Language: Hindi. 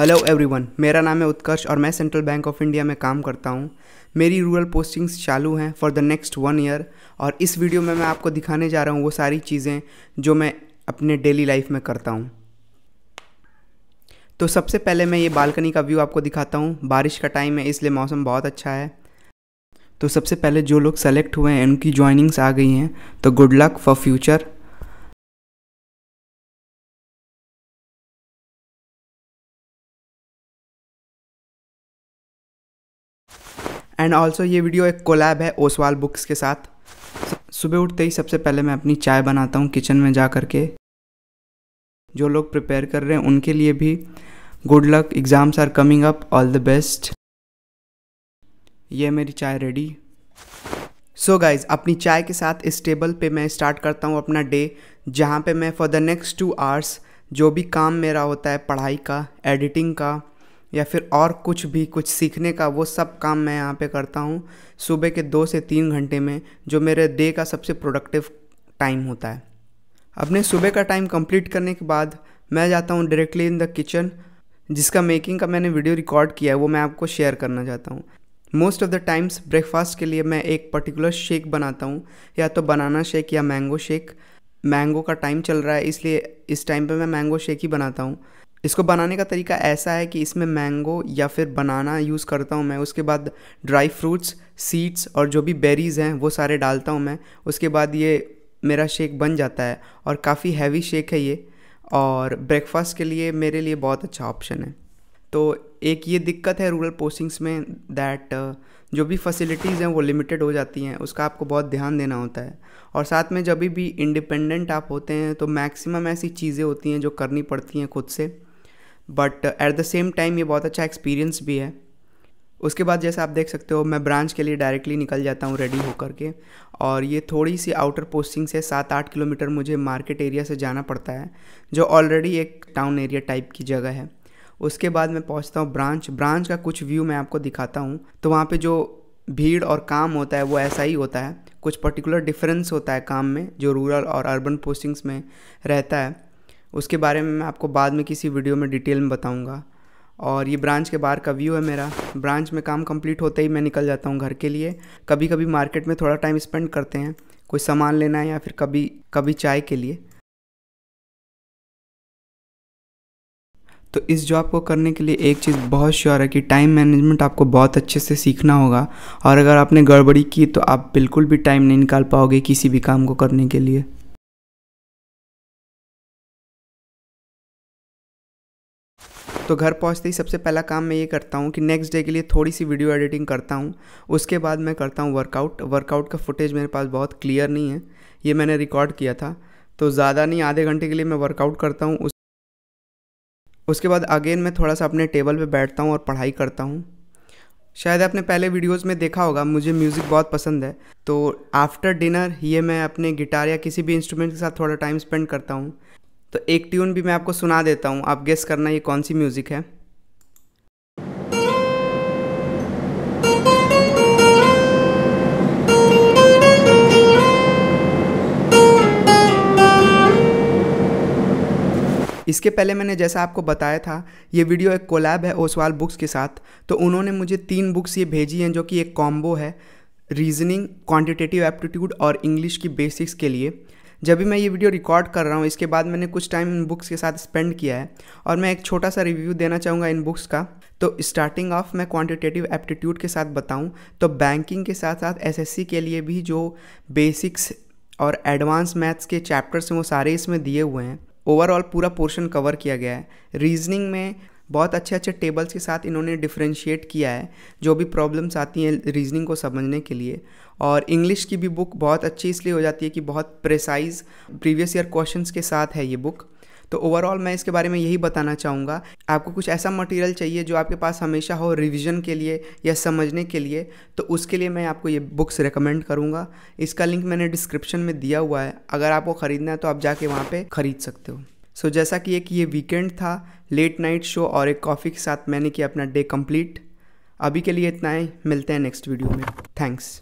हेलो एवरीवन मेरा नाम है उत्कर्ष और मैं सेंट्रल बैंक ऑफ इंडिया में काम करता हूँ मेरी रूरल पोस्टिंग्स चालू हैं for the next one year और इस वीडियो में मैं आपको दिखाने जा रहा हूँ वो सारी चीज़ें जो मैं अपने डेली लाइफ में करता हूँ तो सबसे पहले मैं ये बालकनी का व्यू आपको दिखाता हूँ बारिश का टाइम है इसलिए मौसम बहुत अच्छा है तो सबसे पहले जो लोग सेलेक्ट हुए हैं उनकी ज्वाइनिंग्स आ गई हैं तो good luck for future and also ये वीडियो एक कोलैब है ओसवाल बुक्स के साथ सुबह उठते ही सबसे पहले मैं अपनी चाय बनाता हूँ किचन में जा कर के जो लोग प्रिपेयर कर रहे हैं उनके लिए भी good luck exams are coming up all the best ये मेरी चाय रेडी सो so गाइज अपनी चाय के साथ इस टेबल पे मैं स्टार्ट करता हूँ अपना डे जहाँ पे मैं for the next two hours जो भी काम मेरा होता है पढ़ाई का एडिटिंग का या फिर और कुछ भी कुछ सीखने का वो सब काम मैं यहाँ पे करता हूँ सुबह के दो से तीन घंटे में जो मेरे डे का सबसे प्रोडक्टिव टाइम होता है अपने सुबह का टाइम कंप्लीट करने के बाद मैं जाता हूँ डायरेक्टली इन द किचन जिसका मेकिंग का मैंने वीडियो रिकॉर्ड किया है वो मैं आपको शेयर करना चाहता हूँ most of the times breakfast के लिए मैं एक पर्टिकुलर शेक बनाता हूँ या तो बनाना शेक या मैंगो शेक मैंगो का टाइम चल रहा है इसलिए इस टाइम पे मैं मैंगो शेक ही बनाता हूँ इसको बनाने का तरीका ऐसा है कि इसमें मैंगो या फिर बनाना यूज़ करता हूँ मैं उसके बाद ड्राई फ्रूट्स सीड्स और जो भी बेरीज़ हैं वो सारे डालता हूँ मैं उसके बाद ये मेरा शेक बन जाता है और काफ़ी हैवी शेक है ये और ब्रेकफास्ट के लिए मेरे लिए बहुत अच्छा ऑप्शन है तो एक ये दिक्कत है रूरल पोस्टिंग्स में दैट uh, जो भी फैसिलिटीज़ हैं वो लिमिटेड हो जाती हैं उसका आपको बहुत ध्यान देना होता है और साथ में जब भी इंडिपेंडेंट आप होते हैं तो मैक्सिमम ऐसी चीज़ें होती हैं जो करनी पड़ती हैं खुद से but at the same time ये बहुत अच्छा एक्सपीरियंस भी है उसके बाद जैसे आप देख सकते हो मैं ब्रांच के लिए डायरेक्टली निकल जाता हूँ रेडी होकर के और ये थोड़ी सी आउटर पोस्टिंग से सात आठ किलोमीटर मुझे मार्केट एरिया से जाना पड़ता है जो ऑलरेडी एक टाउन एरिया टाइप की जगह है उसके बाद मैं पहुँचता हूँ ब्रांच ब्रांच का कुछ व्यू मैं आपको दिखाता हूँ तो वहाँ पर जो भीड़ और काम होता है वो ऐसा ही होता है कुछ पर्टिकुलर डिफरेंस होता है काम में जो रूरल और अर्बन पोस्टिंग्स में रहता है उसके बारे में मैं आपको बाद में किसी वीडियो में डिटेल में बताऊँगा और ये ब्रांच के बाहर का व्यू है मेरा ब्रांच में काम कंप्लीट होते ही मैं निकल जाता हूँ घर के लिए कभी कभी मार्केट में थोड़ा टाइम स्पेंड करते हैं कोई सामान लेना है या फिर कभी कभी चाय के लिए तो इस जॉब को करने के लिए एक चीज़ बहुत श्योर है कि टाइम मैनेजमेंट आपको बहुत अच्छे से सीखना होगा और अगर आपने गड़बड़ी की तो आप बिल्कुल भी टाइम नहीं निकाल पाओगे किसी भी काम को करने के लिए तो घर पहुँचते ही सबसे पहला काम मैं ये करता हूँ कि नेक्स्ट डे के लिए थोड़ी सी वीडियो एडिटिंग करता हूँ उसके बाद मैं करता हूँ वर्कआउट वर्कआउट का फुटेज मेरे पास बहुत क्लियर नहीं है ये मैंने रिकॉर्ड किया था तो ज़्यादा नहीं आधे घंटे के लिए मैं वर्कआउट करता हूँ उस उसके बाद अगेन मैं थोड़ा सा अपने टेबल पर बैठता हूँ और पढ़ाई करता हूँ शायद आपने पहले वीडियोस में देखा होगा मुझे म्यूज़िक बहुत पसंद है तो आफ्टर डिनर ये मैं अपने गिटार या किसी भी इंस्ट्रूमेंट के साथ थोड़ा टाइम स्पेंड करता हूँ तो एक ट्यून भी मैं आपको सुना देता हूँ आप गेस करना ये कौन सी म्यूज़िक है इसके पहले मैंने जैसा आपको बताया था ये वीडियो एक कोलैब है ओसवाल बुक्स के साथ तो उन्होंने मुझे तीन बुक्स ये भेजी हैं जो कि एक कॉम्बो है रीजनिंग क्वांटिटेटिव एप्टीट्यूड और इंग्लिश की बेसिक्स के लिए जब भी मैं ये वीडियो रिकॉर्ड कर रहा हूँ इसके बाद मैंने कुछ टाइम इन बुक्स के साथ स्पेंड किया है और मैं एक छोटा सा रिव्यू देना चाहूँगा इन बुक्स का तो स्टार्टिंग ऑफ मैं क्वांटिटेटिव एप्टीट्यूड के साथ बताऊँ तो बैंकिंग के साथ साथ एस के लिए भी जो बेसिक्स और एडवांस मैथ्स के चैप्टर्स हैं वो सारे इसमें दिए हुए हैं ओवरऑल पूरा पोर्शन कवर किया गया है रीजनिंग में बहुत अच्छे अच्छे टेबल्स के साथ इन्होंने डिफ्रेंशिएट किया है जो भी प्रॉब्लम्स आती हैं रीजनिंग को समझने के लिए और इंग्लिश की भी बुक बहुत अच्छी इसलिए हो जाती है कि बहुत प्रेसाइज प्रीवियस ईयर क्वेश्चंस के साथ है ये बुक तो ओवरऑल मैं इसके बारे में यही बताना चाहूँगा आपको कुछ ऐसा मटेरियल चाहिए जो आपके पास हमेशा हो रिवीजन के लिए या समझने के लिए तो उसके लिए मैं आपको ये बुक्स रिकमेंड करूँगा इसका लिंक मैंने डिस्क्रिप्शन में दिया हुआ है अगर आपको ख़रीदना है तो आप जाके वहाँ पर ख़रीद सकते हो सो so, जैसा कि एक ये वीकेंड था लेट नाइट शो और एक कॉफ़ी के साथ मैंने किया अपना डे कंप्लीट अभी के लिए इतना ही मिलते हैं नेक्स्ट वीडियो में थैंक्स